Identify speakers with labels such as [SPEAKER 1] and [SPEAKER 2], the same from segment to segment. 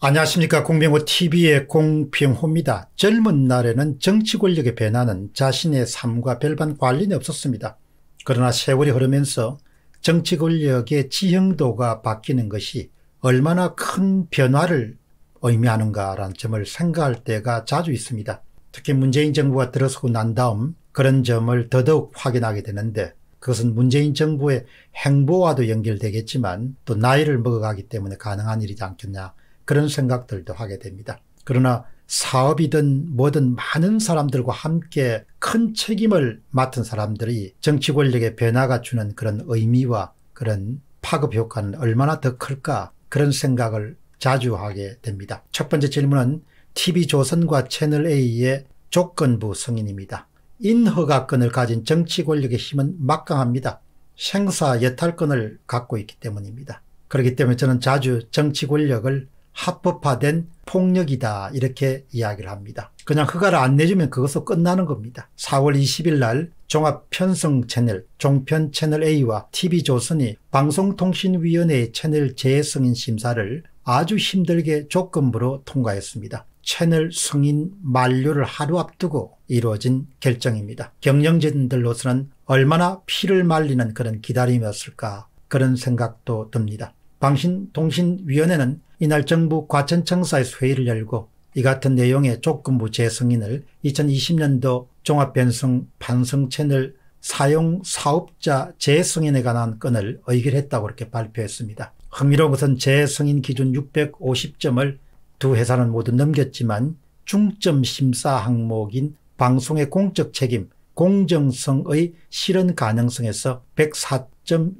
[SPEAKER 1] 안녕하십니까 공병호TV의 공병호입니다. 젊은 날에는 정치 권력의 변화는 자신의 삶과 별반 관련이 없었습니다. 그러나 세월이 흐르면서 정치 권력의 지형도가 바뀌는 것이 얼마나 큰 변화를 의미하는가라는 점을 생각할 때가 자주 있습니다. 특히 문재인 정부가 들어서고 난 다음 그런 점을 더더욱 확인하게 되는데 그것은 문재인 정부의 행보와도 연결되겠지만 또 나이를 먹어가기 때문에 가능한 일이지 않겠냐 그런 생각들도 하게 됩니다. 그러나 사업이든 뭐든 많은 사람들과 함께 큰 책임을 맡은 사람들이 정치 권력의 변화가 주는 그런 의미와 그런 파급 효과는 얼마나 더 클까 그런 생각을 자주 하게 됩니다. 첫 번째 질문은 TV조선과 채널A의 조건부 승인입니다. 인허가권을 가진 정치 권력의 힘은 막강합니다. 생사 여탈권을 갖고 있기 때문입니다. 그렇기 때문에 저는 자주 정치 권력을 합법화된 폭력이다 이렇게 이야기를 합니다. 그냥 허가를 안 내주면 그것으로 끝나는 겁니다. 4월 20일 날 종합편성 채널 종편 채널 A와 TV조선이 방송통신위원회의 채널 재승인 심사를 아주 힘들게 조건부로 통과했습니다. 채널 승인 만료를 하루 앞두고 이루어진 결정입니다. 경영진들로서는 얼마나 피를 말리는 그런 기다림이었을까 그런 생각도 듭니다. 방신통신위원회는 이날 정부 과천청사에서 회의를 열고 이 같은 내용의 조건부 재승인을 2020년도 종합변성 반성 채널 사용 사업자 재승인에 관한 건을 의결했다고 이렇게 발표했습니다. 흥미로운 것은 재승인 기준 650점을 두 회사는 모두 넘겼지만 중점 심사 항목인 방송의 공적 책임, 공정성의 실현 가능성에서 1 0 4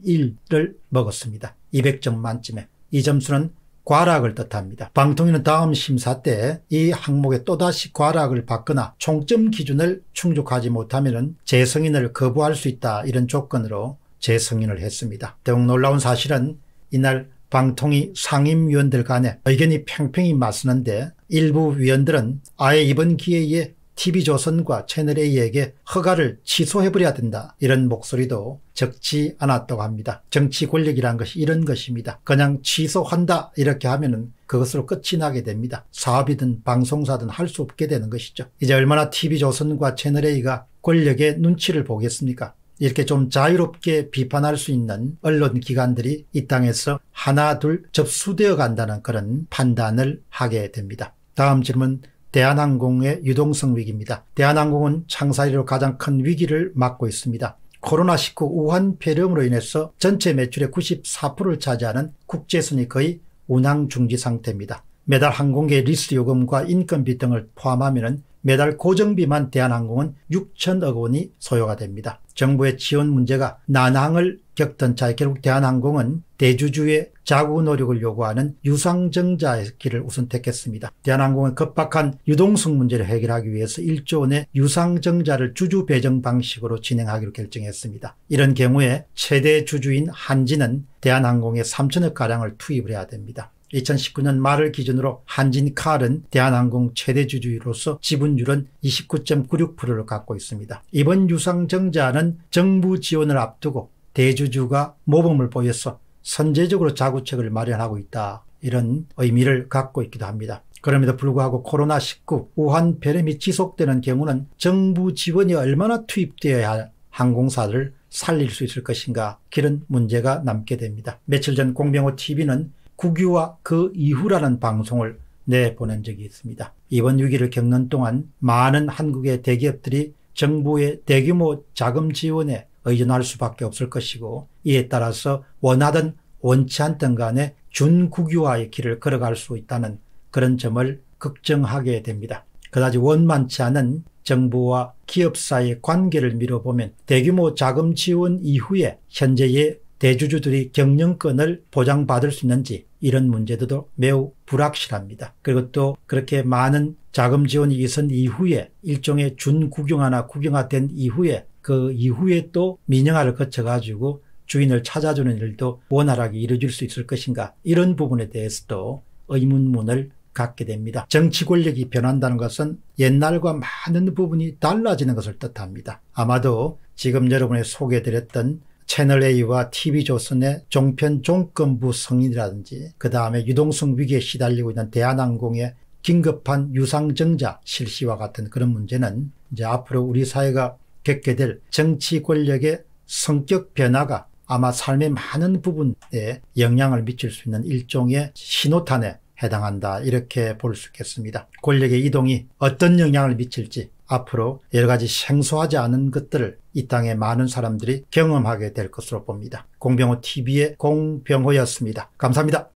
[SPEAKER 1] 1을 먹었습니다. 200점 만점에. 이 점수는 과락을 뜻합니다. 방통위는 다음 심사 때 이 항목에 또다시 과락을 받거나 총점 기준을 충족하지 못하면 재승인을 거부할 수 있다 이런 조건으로 재승인을 했습니다. 더욱 놀라운 사실은 이날 방통위 상임위원들 간에 의견이 팽팽히 맞서는데 일부 위원들은 아예 이번 기회에 TV조선과 채널A에게 허가를 취소해버려야 된다 이런 목소리도 적지 않았다고 합니다. 정치 권력이란 것이 이런 것입니다. 그냥 취소한다 이렇게 하면은 그것으로 끝이 나게 됩니다. 사업이든 방송사든 할 수 없게 되는 것이죠. 이제 얼마나 TV조선과 채널A가 권력의 눈치를 보겠습니까? 이렇게 좀 자유롭게 비판할 수 있는 언론 기관들이 이 땅에서 하나 둘 접수되어 간다는 그런 판단을 하게 됩니다. 다음 질문 대한항공의 유동성 위기입니다. 대한항공은 창사 이로 가장 큰 위기를 맞고 있습니다. 코로나19 우한 폐렴으로 인해서 전체 매출의 94%를 차지하는 국제선이 거의 운항 중지 상태입니다. 매달 항공계 리스 요금과 인건비 등을 포함하면 매달 고정비만 대한항공은 6천억 원이 소요가 됩니다. 정부의 지원 문제가 난항을 겪던 차 결국 대한항공은 대주주의 자구 노력을 요구하는 유상증자의 길을 우선 택했습니다. 대한항공은 급박한 유동성 문제를 해결하기 위해서 1조 원의 유상증자를 주주 배정 방식으로 진행하기로 결정했습니다. 이런 경우에 최대 주주인 한진은 대한항공에 3천억가량을 투입을 해야 됩니다. 2019년 말을 기준으로 한진칼은 대한항공 최대 주주로서 지분율은 29.96%를 갖고 있습니다. 이번 유상증자는 정부 지원을 앞두고 대주주가 모범을 보여서 선제적으로 자구책을 마련하고 있다. 이런 의미를 갖고 있기도 합니다. 그럼에도 불구하고 코로나19 우한 폐렴이 지속되는 경우는 정부 지원이 얼마나 투입되어야 할 항공사를 살릴 수 있을 것인가 이런 문제가 남게 됩니다. 며칠 전 공병호 TV는 국유와 그 이후라는 방송을 내보낸 적이 있습니다. 이번 위기를 겪는 동안 많은 한국의 대기업들이 정부의 대규모 자금 지원에 의존할 수밖에 없을 것이고 이에 따라서 원하든 원치 않든 간에 준국유화의 길을 걸어갈 수 있다는 그런 점을 걱정하게 됩니다. 그다지 원만치 않은 정부와 기업 사이의 관계를 미뤄보면 대규모 자금 지원 이후에 현재의 대주주들이 경영권을 보장받을 수 있는지 이런 문제도 매우 불확실합니다. 그리고 또 그렇게 많은 자금 지원이 있은 이후에 일종의 준국영화나 국영화된 이후에 그 이후에 또 민영화를 거쳐가지고 주인을 찾아주는 일도 원활하게 이루어질 수 있을 것인가 이런 부분에 대해서도 의문문을 갖게 됩니다. 정치 권력이 변한다는 것은 옛날과 많은 부분이 달라지는 것을 뜻합니다. 아마도 지금 여러분의 소개드렸던 해 채널A와 TV조선의 종편 종건부 성인이라든지 그 다음에 유동성 위기에 시달리고 있는 대한항공의 긴급한 유상증자 실시와 같은 그런 문제는 이제 앞으로 우리 사회가 겪게 될 정치 권력의 성격 변화가 아마 삶의 많은 부분에 영향을 미칠 수 있는 일종의 신호탄에 해당한다 이렇게 볼 수 있겠습니다. 권력의 이동이 어떤 영향을 미칠지 앞으로 여러 가지 생소하지 않은 것들을 이 땅에 많은 사람들이 경험하게 될 것으로 봅니다. 공병호 TV의 공병호였습니다. 감사합니다.